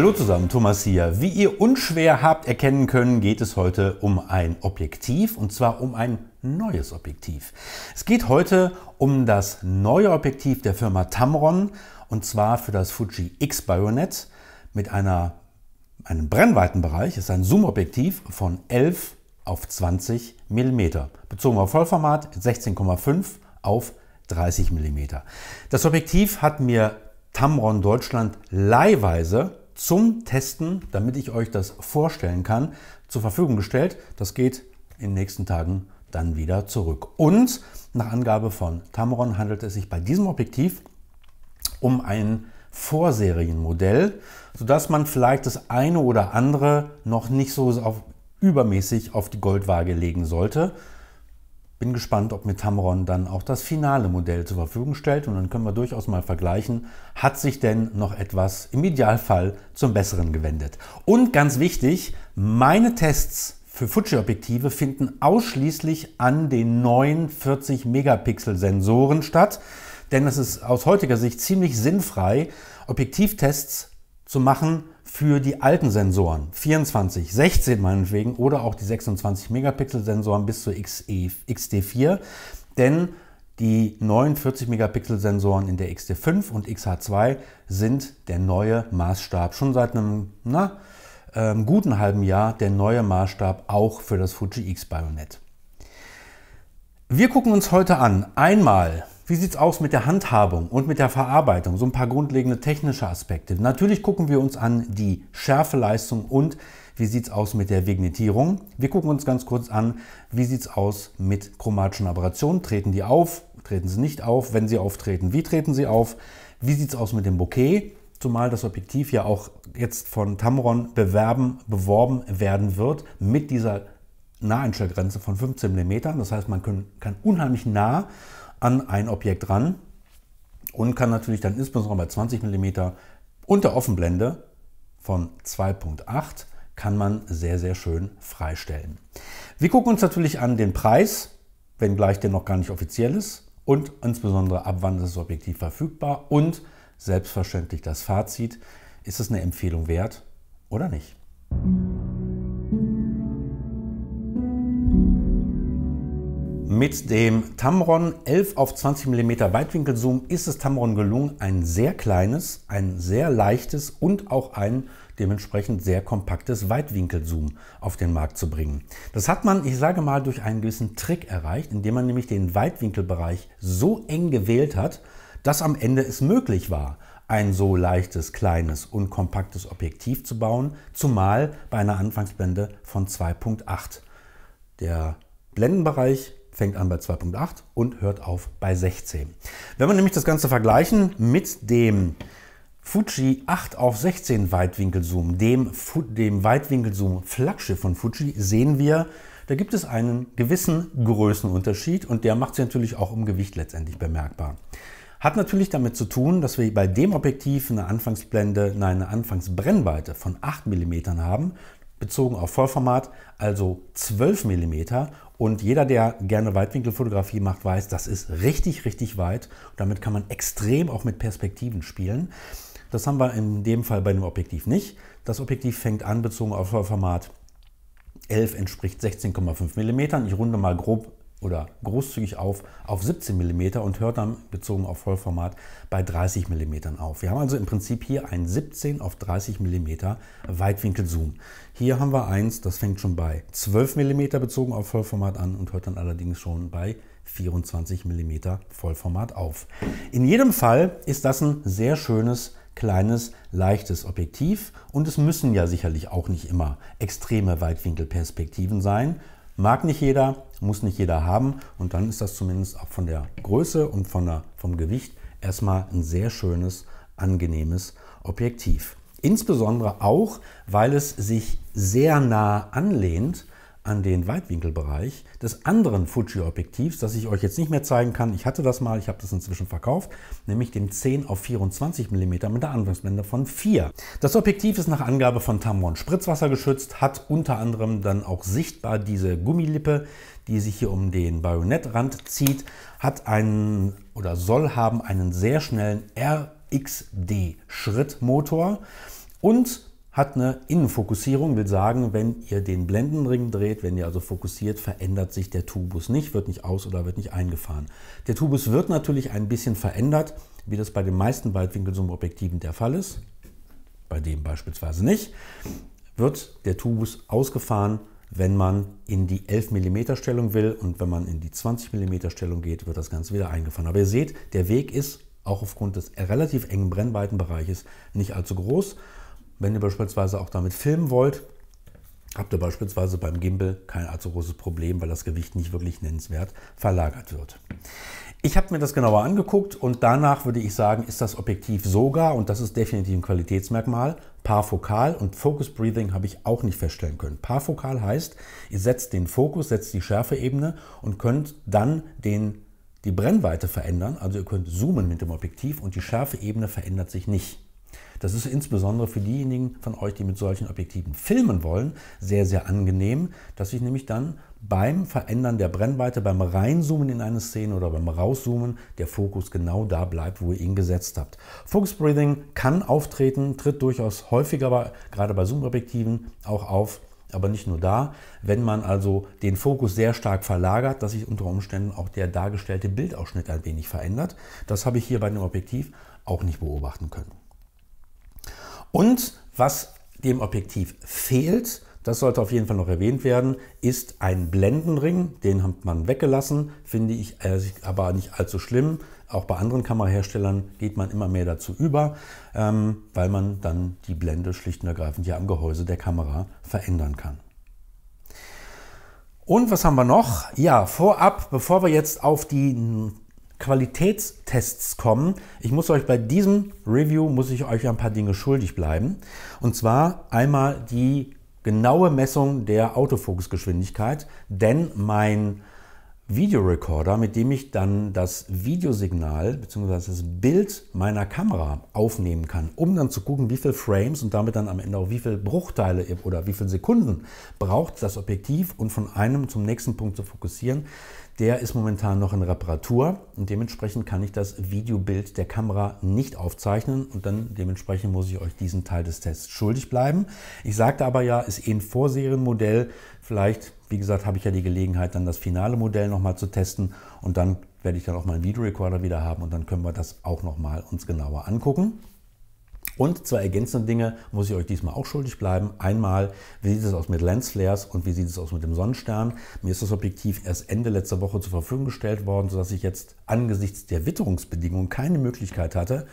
Hallo zusammen, Thomas hier. Wie ihr unschwer habt erkennen können, geht es heute um ein Objektiv und zwar um ein neues Objektiv. Es geht heute um das neue Objektiv der Firma Tamron und zwar für das Fuji X Bayonet mit einer, einem Brennweitenbereich, Es ist ein Zoomobjektiv von 11 auf 20 mm, bezogen auf Vollformat 16,5 auf 30 mm. Das Objektiv hat mir Tamron Deutschland leihweise zum Testen, damit ich euch das vorstellen kann, zur Verfügung gestellt. Das geht in den nächsten Tagen dann wieder zurück. Und nach Angabe von Tamron handelt es sich bei diesem Objektiv um ein Vorserienmodell, sodass man vielleicht das eine oder andere noch nicht so auf, übermäßig auf die Goldwaage legen sollte bin gespannt, ob mit Tamron dann auch das finale Modell zur Verfügung stellt und dann können wir durchaus mal vergleichen, hat sich denn noch etwas im Idealfall zum Besseren gewendet. Und ganz wichtig, meine Tests für Fuji-Objektive finden ausschließlich an den neuen 40-Megapixel-Sensoren statt, denn es ist aus heutiger Sicht ziemlich sinnfrei, Objektivtests zu machen für die alten Sensoren, 24, 16 meinetwegen, oder auch die 26 Megapixel Sensoren bis zur XE, XT4, denn die neuen 40 Megapixel Sensoren in der XT5 und XH2 sind der neue Maßstab. Schon seit einem na, ähm, guten halben Jahr der neue Maßstab auch für das Fuji X bayonet Wir gucken uns heute an einmal wie sieht es aus mit der Handhabung und mit der Verarbeitung? So ein paar grundlegende technische Aspekte. Natürlich gucken wir uns an die Schärfeleistung und wie sieht es aus mit der Vignettierung. Wir gucken uns ganz kurz an, wie sieht es aus mit chromatischen Aberrationen. Treten die auf? Treten sie nicht auf? Wenn sie auftreten, wie treten sie auf? Wie sieht es aus mit dem Bouquet? Zumal das Objektiv ja auch jetzt von Tamron bewerben, beworben werden wird mit dieser Naheinstellgrenze von 15 mm. Das heißt, man kann unheimlich nah an ein Objekt ran und kann natürlich dann insbesondere bei 20 mm unter Offenblende von 2.8 kann man sehr, sehr schön freistellen. Wir gucken uns natürlich an den Preis, wenngleich der noch gar nicht offiziell ist und insbesondere ab wann ist das Objektiv verfügbar und selbstverständlich das Fazit, ist es eine Empfehlung wert oder nicht. Mit dem Tamron 11 auf 20 mm Weitwinkelzoom ist es Tamron gelungen, ein sehr kleines, ein sehr leichtes und auch ein dementsprechend sehr kompaktes Weitwinkelzoom auf den Markt zu bringen. Das hat man, ich sage mal, durch einen gewissen Trick erreicht, indem man nämlich den Weitwinkelbereich so eng gewählt hat, dass am Ende es möglich war, ein so leichtes, kleines und kompaktes Objektiv zu bauen, zumal bei einer Anfangsblende von 2.8. Der Blendenbereich fängt an bei 2.8 und hört auf bei 16. Wenn wir nämlich das Ganze vergleichen mit dem Fuji 8 auf 16 Weitwinkelzoom, dem, dem Weitwinkelzoom Flaggschiff von Fuji, sehen wir, da gibt es einen gewissen Größenunterschied und der macht sich natürlich auch im Gewicht letztendlich bemerkbar. Hat natürlich damit zu tun, dass wir bei dem Objektiv eine Anfangsblende, nein, eine Anfangsbrennweite von 8 mm haben, bezogen auf Vollformat, also 12 mm und jeder, der gerne Weitwinkelfotografie macht, weiß, das ist richtig, richtig weit. Und damit kann man extrem auch mit Perspektiven spielen. Das haben wir in dem Fall bei dem Objektiv nicht. Das Objektiv fängt an, bezogen auf Format 11 entspricht 16,5 mm. Ich runde mal grob oder großzügig auf auf 17 mm und hört dann bezogen auf Vollformat bei 30 mm auf. Wir haben also im Prinzip hier ein 17 auf 30 mm Weitwinkelzoom. Hier haben wir eins, das fängt schon bei 12 mm bezogen auf Vollformat an und hört dann allerdings schon bei 24 mm Vollformat auf. In jedem Fall ist das ein sehr schönes kleines, leichtes Objektiv und es müssen ja sicherlich auch nicht immer extreme Weitwinkelperspektiven sein, Mag nicht jeder, muss nicht jeder haben und dann ist das zumindest auch von der Größe und von der, vom Gewicht erstmal ein sehr schönes, angenehmes Objektiv. Insbesondere auch, weil es sich sehr nah anlehnt an den Weitwinkelbereich des anderen Fuji-Objektivs, das ich euch jetzt nicht mehr zeigen kann. Ich hatte das mal, ich habe das inzwischen verkauft, nämlich dem 10 auf 24 mm mit der Anwendungsblende von 4. Das Objektiv ist nach Angabe von Tamron Spritzwasser geschützt, hat unter anderem dann auch sichtbar diese Gummilippe, die sich hier um den Bajonettrand zieht, hat einen oder soll haben einen sehr schnellen RXD-Schrittmotor und hat eine Innenfokussierung, will sagen, wenn ihr den Blendenring dreht, wenn ihr also fokussiert, verändert sich der Tubus nicht, wird nicht aus oder wird nicht eingefahren. Der Tubus wird natürlich ein bisschen verändert, wie das bei den meisten weitwinkelzoom der Fall ist, bei dem beispielsweise nicht, wird der Tubus ausgefahren, wenn man in die 11 mm Stellung will und wenn man in die 20 mm Stellung geht, wird das Ganze wieder eingefahren. Aber ihr seht, der Weg ist auch aufgrund des relativ engen Brennweitenbereiches nicht allzu groß. Wenn ihr beispielsweise auch damit filmen wollt, habt ihr beispielsweise beim Gimbal kein allzu großes Problem, weil das Gewicht nicht wirklich nennenswert verlagert wird. Ich habe mir das genauer angeguckt und danach würde ich sagen, ist das Objektiv sogar, und das ist definitiv ein Qualitätsmerkmal, parfokal und Focus Breathing habe ich auch nicht feststellen können. Parfokal heißt, ihr setzt den Fokus, setzt die Schärfeebene und könnt dann den, die Brennweite verändern. Also ihr könnt zoomen mit dem Objektiv und die Schärfeebene verändert sich nicht. Das ist insbesondere für diejenigen von euch, die mit solchen Objektiven filmen wollen, sehr, sehr angenehm, dass ich nämlich dann beim Verändern der Brennweite, beim Reinzoomen in eine Szene oder beim Rauszoomen der Fokus genau da bleibt, wo ihr ihn gesetzt habt. Focus Breathing kann auftreten, tritt durchaus häufiger, bei, gerade bei Zoom-Objektiven, auch auf. Aber nicht nur da, wenn man also den Fokus sehr stark verlagert, dass sich unter Umständen auch der dargestellte Bildausschnitt ein wenig verändert. Das habe ich hier bei dem Objektiv auch nicht beobachten können. Und was dem Objektiv fehlt, das sollte auf jeden Fall noch erwähnt werden, ist ein Blendenring. Den hat man weggelassen, finde ich äh, aber nicht allzu schlimm. Auch bei anderen Kameraherstellern geht man immer mehr dazu über, ähm, weil man dann die Blende schlicht und ergreifend hier am Gehäuse der Kamera verändern kann. Und was haben wir noch? Ja, vorab, bevor wir jetzt auf die Qualitätstests kommen. Ich muss euch bei diesem Review muss ich euch ein paar Dinge schuldig bleiben. Und zwar einmal die genaue Messung der Autofokusgeschwindigkeit, denn mein Videorecorder, mit dem ich dann das Videosignal bzw. das Bild meiner Kamera aufnehmen kann, um dann zu gucken, wie viele Frames und damit dann am Ende auch wie viele Bruchteile oder wie viele Sekunden braucht das Objektiv und von einem zum nächsten Punkt zu fokussieren. Der ist momentan noch in Reparatur und dementsprechend kann ich das Videobild der Kamera nicht aufzeichnen und dann dementsprechend muss ich euch diesen Teil des Tests schuldig bleiben. Ich sagte aber ja, ist eh ein Vorserienmodell, vielleicht wie gesagt, habe ich ja die Gelegenheit, dann das finale Modell nochmal zu testen und dann werde ich dann auch meinen Videorecorder wieder haben und dann können wir das auch nochmal uns genauer angucken. Und zwei ergänzende Dinge muss ich euch diesmal auch schuldig bleiben. Einmal, wie sieht es aus mit Lensflares und wie sieht es aus mit dem Sonnenstern? Mir ist das Objektiv erst Ende letzter Woche zur Verfügung gestellt worden, sodass ich jetzt angesichts der Witterungsbedingungen keine Möglichkeit hatte,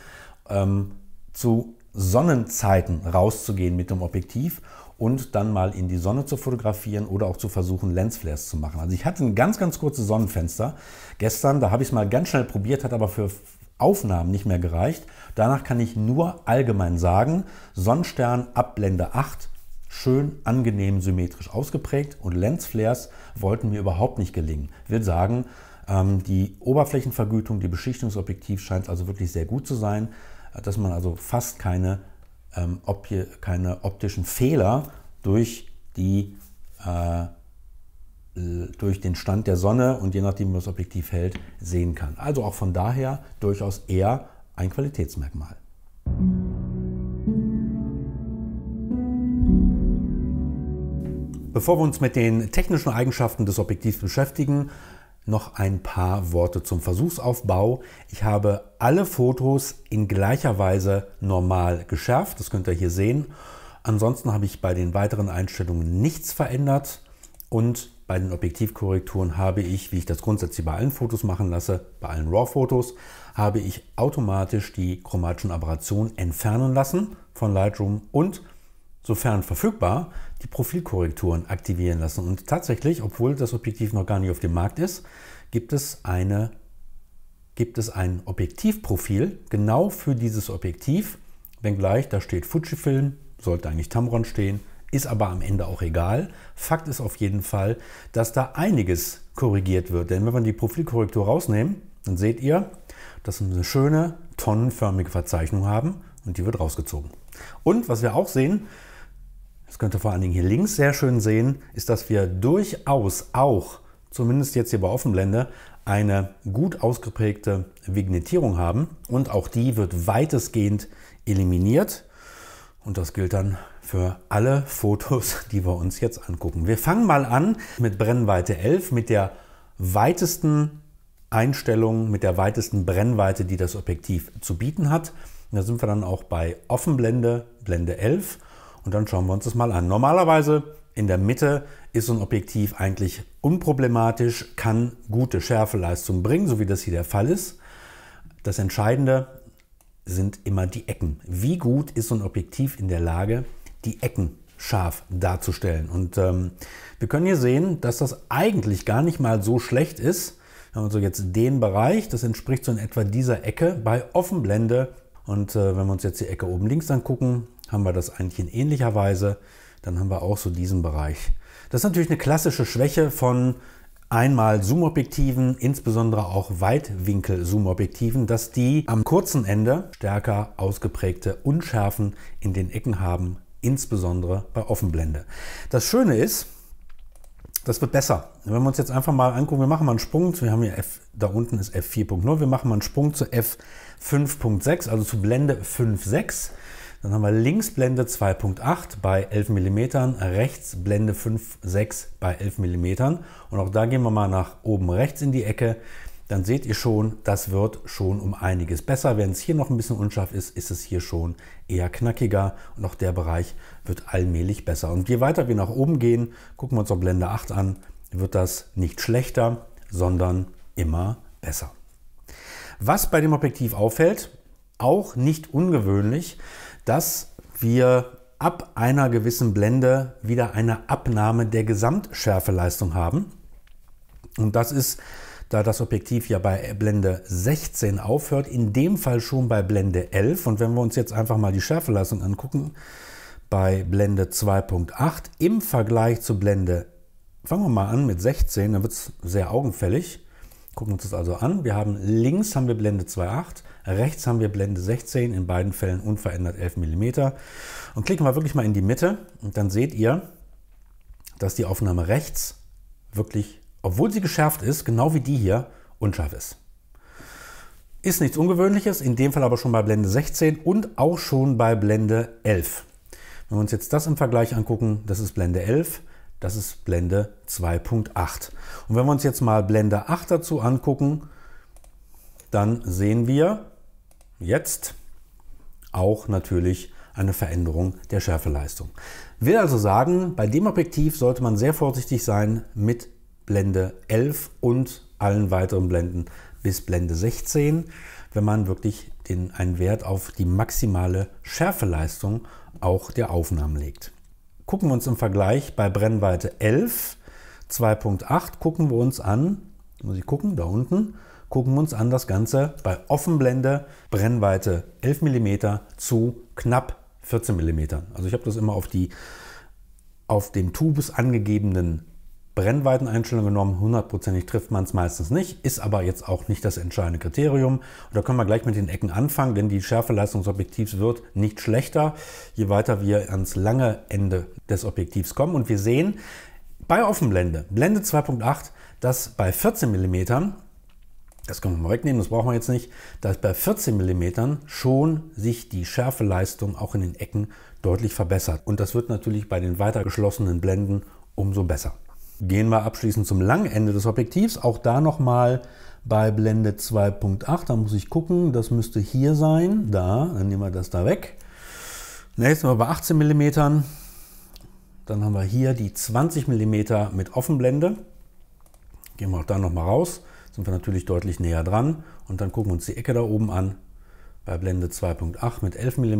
ähm, zu Sonnenzeiten rauszugehen mit dem Objektiv und dann mal in die Sonne zu fotografieren oder auch zu versuchen, Lensflares zu machen. Also ich hatte ein ganz, ganz kurzes Sonnenfenster gestern, da habe ich es mal ganz schnell probiert, hat aber für Aufnahmen nicht mehr gereicht. Danach kann ich nur allgemein sagen, Sonnenstern ab Blende 8 schön, angenehm, symmetrisch ausgeprägt und Lensflares wollten mir überhaupt nicht gelingen. Ich will sagen, ähm, die Oberflächenvergütung, die Beschichtungsobjektiv scheint also wirklich sehr gut zu sein, äh, dass man also fast keine ähm, ob hier keine optischen Fehler durch, die, äh, durch den Stand der Sonne und je nachdem, wie man das Objektiv hält, sehen kann. Also auch von daher durchaus eher ein Qualitätsmerkmal. Bevor wir uns mit den technischen Eigenschaften des Objektivs beschäftigen, noch ein paar Worte zum Versuchsaufbau. Ich habe alle Fotos in gleicher Weise normal geschärft, das könnt ihr hier sehen. Ansonsten habe ich bei den weiteren Einstellungen nichts verändert und bei den Objektivkorrekturen habe ich, wie ich das grundsätzlich bei allen Fotos machen lasse, bei allen RAW-Fotos, habe ich automatisch die chromatischen Aberrationen entfernen lassen von Lightroom und sofern verfügbar, die Profilkorrekturen aktivieren lassen. Und tatsächlich, obwohl das Objektiv noch gar nicht auf dem Markt ist, gibt es, eine, gibt es ein Objektivprofil genau für dieses Objektiv, wenngleich da steht Fujifilm, sollte eigentlich Tamron stehen, ist aber am Ende auch egal. Fakt ist auf jeden Fall, dass da einiges korrigiert wird. Denn wenn wir die Profilkorrektur rausnehmen, dann seht ihr, dass wir eine schöne tonnenförmige Verzeichnung haben und die wird rausgezogen. Und was wir auch sehen, das könnt ihr vor allen Dingen hier links sehr schön sehen, ist, dass wir durchaus auch, zumindest jetzt hier bei Offenblende, eine gut ausgeprägte Vignettierung haben und auch die wird weitestgehend eliminiert. Und das gilt dann für alle Fotos, die wir uns jetzt angucken. Wir fangen mal an mit Brennweite 11, mit der weitesten Einstellung, mit der weitesten Brennweite, die das Objektiv zu bieten hat. da sind wir dann auch bei Offenblende, Blende 11 und dann schauen wir uns das mal an. Normalerweise in der Mitte ist so ein Objektiv eigentlich unproblematisch, kann gute Schärfeleistung bringen, so wie das hier der Fall ist. Das Entscheidende sind immer die Ecken. Wie gut ist so ein Objektiv in der Lage, die Ecken scharf darzustellen? Und ähm, wir können hier sehen, dass das eigentlich gar nicht mal so schlecht ist. Wir haben also jetzt den Bereich, das entspricht so in etwa dieser Ecke bei Offenblende. Und äh, wenn wir uns jetzt die Ecke oben links angucken, haben wir das eigentlich in ähnlicher Weise. Dann haben wir auch so diesen Bereich. Das ist natürlich eine klassische Schwäche von einmal Zoom-Objektiven, insbesondere auch weitwinkel zoom objektiven dass die am kurzen Ende stärker ausgeprägte Unschärfen in den Ecken haben, insbesondere bei Offenblende. Das Schöne ist, das wird besser. Wenn wir uns jetzt einfach mal angucken, wir machen mal einen Sprung, wir haben hier F, da unten ist F4.0, wir machen mal einen Sprung zu F5.6, also zu Blende 5.6. Dann haben wir links Blende 2.8 bei 11 mm, rechts Blende 5.6 bei 11 mm. Und auch da gehen wir mal nach oben rechts in die Ecke. Dann seht ihr schon, das wird schon um einiges besser. Wenn es hier noch ein bisschen unscharf ist, ist es hier schon eher knackiger. Und auch der Bereich wird allmählich besser. Und je weiter wir nach oben gehen, gucken wir uns auch Blende 8 an, wird das nicht schlechter, sondern immer besser. Was bei dem Objektiv auffällt, auch nicht ungewöhnlich, dass wir ab einer gewissen Blende wieder eine Abnahme der Gesamtschärfeleistung haben. Und das ist, da das Objektiv ja bei Blende 16 aufhört, in dem Fall schon bei Blende 11. Und wenn wir uns jetzt einfach mal die Schärfeleistung angucken, bei Blende 2.8 im Vergleich zu Blende, fangen wir mal an mit 16, dann wird es sehr augenfällig. Gucken uns das also an. Wir haben links haben wir Blende 2.8, rechts haben wir Blende 16, in beiden Fällen unverändert 11 mm. Und klicken wir wirklich mal in die Mitte und dann seht ihr, dass die Aufnahme rechts wirklich, obwohl sie geschärft ist, genau wie die hier, unscharf ist. Ist nichts Ungewöhnliches, in dem Fall aber schon bei Blende 16 und auch schon bei Blende 11. Wenn wir uns jetzt das im Vergleich angucken, das ist Blende 11, das ist Blende 2.8. Und wenn wir uns jetzt mal Blende 8 dazu angucken, dann sehen wir jetzt auch natürlich eine Veränderung der Schärfeleistung. Will also sagen, bei dem Objektiv sollte man sehr vorsichtig sein mit Blende 11 und allen weiteren Blenden bis Blende 16, wenn man wirklich den, einen Wert auf die maximale Schärfeleistung auch der Aufnahmen legt gucken wir uns im Vergleich bei Brennweite 11, 2.8, gucken wir uns an, muss ich gucken, da unten, gucken wir uns an das Ganze bei Offenblende, Brennweite 11 mm zu knapp 14 mm. Also ich habe das immer auf, die, auf dem Tubus angegebenen Brennweiteneinstellung genommen, hundertprozentig trifft man es meistens nicht, ist aber jetzt auch nicht das entscheidende Kriterium. Und da können wir gleich mit den Ecken anfangen, denn die Schärfeleistung des Objektivs wird nicht schlechter, je weiter wir ans lange Ende des Objektivs kommen. Und wir sehen bei Offenblende, Blende 2.8, dass bei 14 mm, das können wir mal wegnehmen, das brauchen wir jetzt nicht, dass bei 14 mm schon sich die Schärfeleistung auch in den Ecken deutlich verbessert. Und das wird natürlich bei den weiter geschlossenen Blenden umso besser. Gehen wir abschließend zum langen Ende des Objektivs. Auch da nochmal bei Blende 2.8. Da muss ich gucken, das müsste hier sein. Da, dann nehmen wir das da weg. Jetzt Mal bei 18 mm. Dann haben wir hier die 20 mm mit Offenblende. Gehen wir auch da nochmal raus. Sind wir natürlich deutlich näher dran. Und dann gucken wir uns die Ecke da oben an. Bei Blende 2.8 mit 11 mm.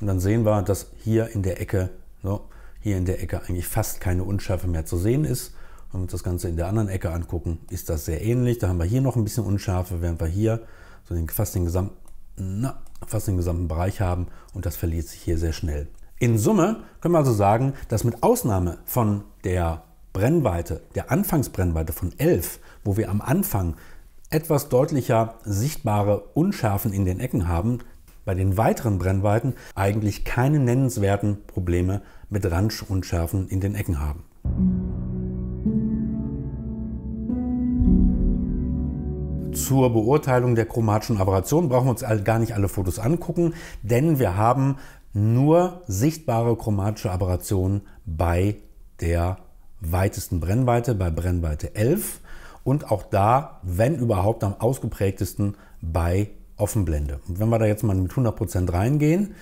Und dann sehen wir, dass hier in der Ecke so, hier in der Ecke eigentlich fast keine Unschärfe mehr zu sehen ist. Wenn wir uns das Ganze in der anderen Ecke angucken, ist das sehr ähnlich. Da haben wir hier noch ein bisschen Unschärfe, während wir hier so den, fast, den gesamten, na, fast den gesamten Bereich haben und das verliert sich hier sehr schnell. In Summe können wir also sagen, dass mit Ausnahme von der Brennweite, der Anfangsbrennweite von 11, wo wir am Anfang etwas deutlicher sichtbare Unschärfen in den Ecken haben, bei den weiteren Brennweiten eigentlich keine nennenswerten Probleme mit Randunschärfen in den Ecken haben. Zur Beurteilung der chromatischen Aberration brauchen wir uns gar nicht alle Fotos angucken, denn wir haben nur sichtbare chromatische Aberrationen bei der weitesten Brennweite, bei Brennweite 11 und auch da, wenn überhaupt, am ausgeprägtesten bei Offenblende. Und wenn wir da jetzt mal mit 100% reingehen,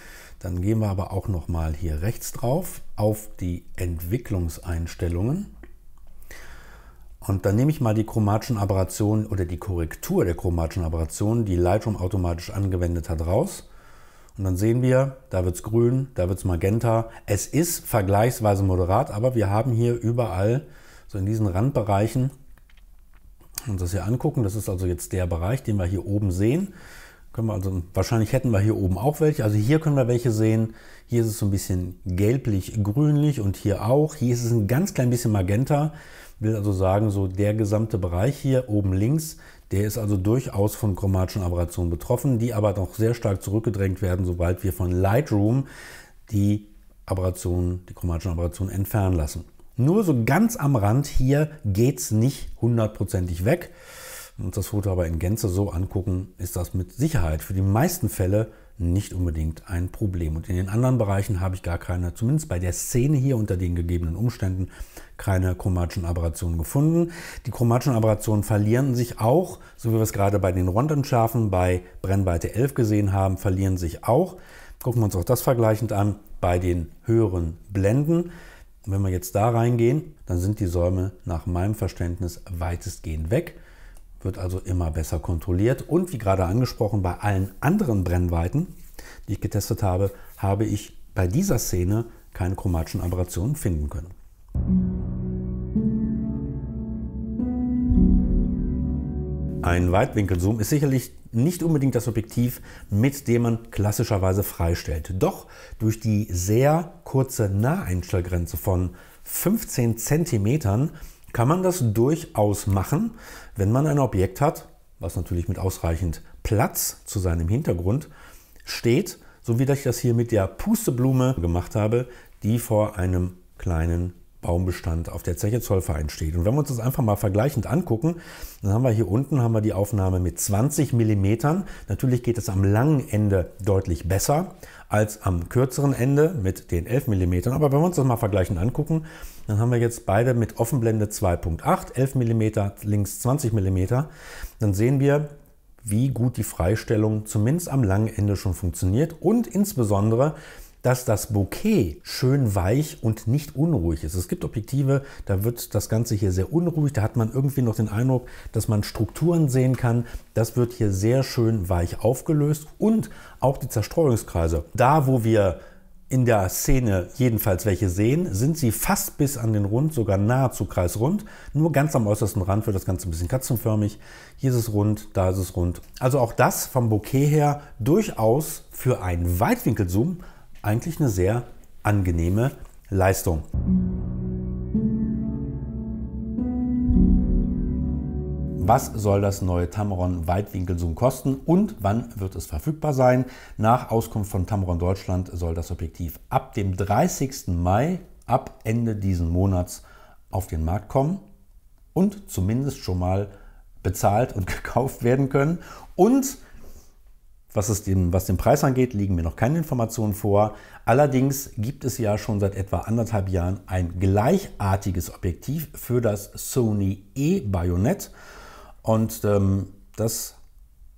dann gehen wir aber auch nochmal hier rechts drauf auf die Entwicklungseinstellungen. Und dann nehme ich mal die chromatischen Aberrationen oder die Korrektur der chromatischen Aberrationen, die Lightroom automatisch angewendet hat, raus. Und dann sehen wir, da wird es grün, da wird es magenta. Es ist vergleichsweise moderat, aber wir haben hier überall, so in diesen Randbereichen, uns das hier angucken. Das ist also jetzt der Bereich, den wir hier oben sehen. Können wir also, wahrscheinlich hätten wir hier oben auch welche. Also hier können wir welche sehen. Hier ist es so ein bisschen gelblich-grünlich und hier auch. Hier ist es ein ganz klein bisschen magenta. Will also sagen, so der gesamte Bereich hier oben links, der ist also durchaus von chromatischen Aberrationen betroffen, die aber noch sehr stark zurückgedrängt werden, sobald wir von Lightroom die Aberrationen, die chromatischen Aberrationen entfernen lassen. Nur so ganz am Rand hier geht es nicht hundertprozentig weg und uns das Foto aber in Gänze so angucken, ist das mit Sicherheit für die meisten Fälle nicht unbedingt ein Problem. Und in den anderen Bereichen habe ich gar keine, zumindest bei der Szene hier unter den gegebenen Umständen, keine chromatischen Aberrationen gefunden. Die chromatischen Aberrationen verlieren sich auch, so wie wir es gerade bei den Rondenschafen bei Brennweite 11 gesehen haben, verlieren sich auch. Gucken wir uns auch das vergleichend an bei den höheren Blenden. Wenn wir jetzt da reingehen, dann sind die Säume nach meinem Verständnis weitestgehend weg wird also immer besser kontrolliert. Und wie gerade angesprochen, bei allen anderen Brennweiten, die ich getestet habe, habe ich bei dieser Szene keine chromatischen Aberrationen finden können. Ein Weitwinkelzoom ist sicherlich nicht unbedingt das Objektiv, mit dem man klassischerweise freistellt. Doch durch die sehr kurze Naheinstellgrenze von 15 Zentimetern kann man das durchaus machen, wenn man ein Objekt hat, was natürlich mit ausreichend Platz zu seinem Hintergrund steht, so wie ich das hier mit der Pusteblume gemacht habe, die vor einem kleinen Baumbestand auf der Zeche Zollverein steht. Und wenn wir uns das einfach mal vergleichend angucken, dann haben wir hier unten haben wir die Aufnahme mit 20 mm. Natürlich geht es am langen Ende deutlich besser als am kürzeren Ende mit den 11 mm. Aber wenn wir uns das mal vergleichend angucken, dann haben wir jetzt beide mit Offenblende 2.8, 11 mm, links 20 mm. Dann sehen wir, wie gut die Freistellung zumindest am langen Ende schon funktioniert und insbesondere, dass das Bouquet schön weich und nicht unruhig ist. Es gibt Objektive, da wird das Ganze hier sehr unruhig, da hat man irgendwie noch den Eindruck, dass man Strukturen sehen kann. Das wird hier sehr schön weich aufgelöst und auch die Zerstreuungskreise. Da, wo wir in der Szene jedenfalls welche sehen, sind sie fast bis an den Rund, sogar nahezu kreisrund. Nur ganz am äußersten Rand wird das Ganze ein bisschen katzenförmig. Hier ist es rund, da ist es rund. Also auch das vom Bouquet her durchaus für einen Weitwinkelzoom eigentlich eine sehr angenehme Leistung. was soll das neue Tamron Weitwinkelzoom kosten und wann wird es verfügbar sein. Nach Auskunft von Tamron Deutschland soll das Objektiv ab dem 30. Mai, ab Ende diesen Monats, auf den Markt kommen und zumindest schon mal bezahlt und gekauft werden können. Und was, es den, was den Preis angeht, liegen mir noch keine Informationen vor. Allerdings gibt es ja schon seit etwa anderthalb Jahren ein gleichartiges Objektiv für das Sony E-Bajonett. Und ähm, das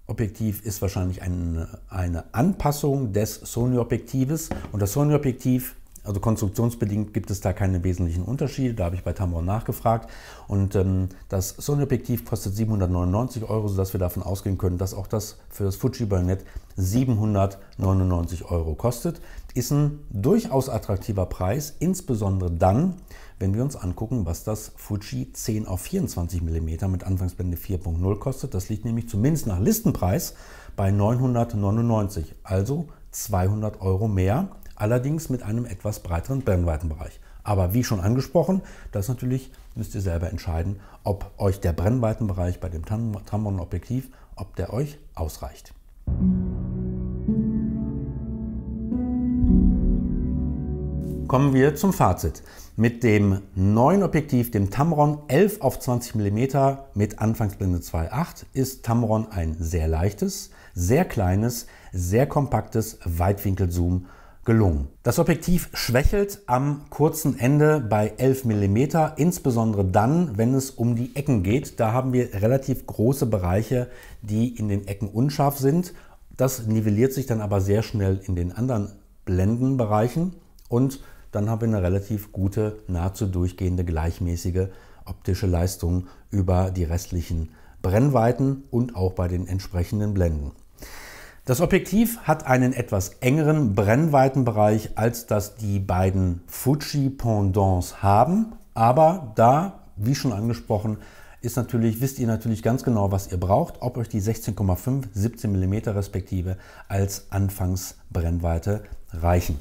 Objektiv ist wahrscheinlich eine, eine Anpassung des Sony-Objektives. Und das Sony-Objektiv, also konstruktionsbedingt, gibt es da keine wesentlichen Unterschiede. Da habe ich bei Tamron nachgefragt. Und ähm, das Sony-Objektiv kostet 799 Euro, sodass wir davon ausgehen können, dass auch das für das Fuji-Bajonett 799 Euro kostet. Ist ein durchaus attraktiver Preis, insbesondere dann, wenn wir uns angucken, was das Fuji 10 auf 24 mm mit Anfangsblende 4.0 kostet, das liegt nämlich zumindest nach Listenpreis bei 999, also 200 Euro mehr, allerdings mit einem etwas breiteren Brennweitenbereich. Aber wie schon angesprochen, das natürlich müsst ihr selber entscheiden, ob euch der Brennweitenbereich bei dem Tamron-Objektiv, ob der euch ausreicht. kommen wir zum Fazit. Mit dem neuen Objektiv, dem Tamron 11 auf 20 mm mit Anfangsblende 2.8, ist Tamron ein sehr leichtes, sehr kleines, sehr kompaktes Weitwinkelzoom gelungen. Das Objektiv schwächelt am kurzen Ende bei 11 mm, insbesondere dann, wenn es um die Ecken geht. Da haben wir relativ große Bereiche, die in den Ecken unscharf sind. Das nivelliert sich dann aber sehr schnell in den anderen Blendenbereichen und dann haben wir eine relativ gute, nahezu durchgehende, gleichmäßige optische Leistung über die restlichen Brennweiten und auch bei den entsprechenden Blenden. Das Objektiv hat einen etwas engeren Brennweitenbereich, als das die beiden Fuji Pendants haben. Aber da, wie schon angesprochen, ist natürlich, wisst ihr natürlich ganz genau, was ihr braucht, ob euch die 16,5, 17 mm respektive als Anfangsbrennweite reichen.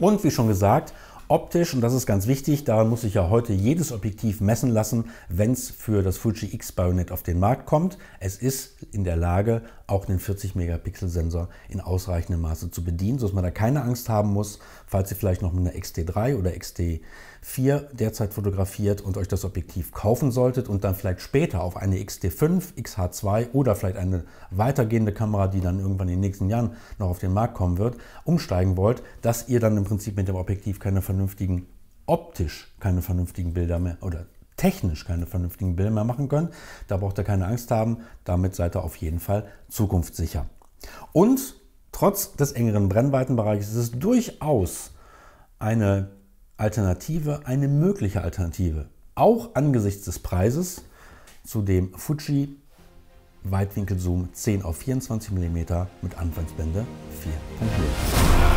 Und wie schon gesagt, optisch, und das ist ganz wichtig, da muss ich ja heute jedes Objektiv messen lassen, wenn es für das Fuji x bayonet auf den Markt kommt. Es ist in der Lage, auch einen 40-Megapixel-Sensor in ausreichendem Maße zu bedienen, sodass man da keine Angst haben muss, falls ihr vielleicht noch mit einer XT3 oder XT4 derzeit fotografiert und euch das Objektiv kaufen solltet und dann vielleicht später auf eine XT5, XH2 oder vielleicht eine weitergehende Kamera, die dann irgendwann in den nächsten Jahren noch auf den Markt kommen wird, umsteigen wollt, dass ihr dann im Prinzip mit dem Objektiv keine vernünftigen optisch keine vernünftigen Bilder mehr oder technisch keine vernünftigen Bilder mehr machen können. Da braucht ihr keine Angst haben, damit seid ihr auf jeden Fall zukunftssicher. Und trotz des engeren Brennweitenbereichs ist es durchaus eine Alternative, eine mögliche Alternative. Auch angesichts des Preises zu dem Fuji Weitwinkelzoom 10 auf 24 mm mit Anfangsblende 4.0.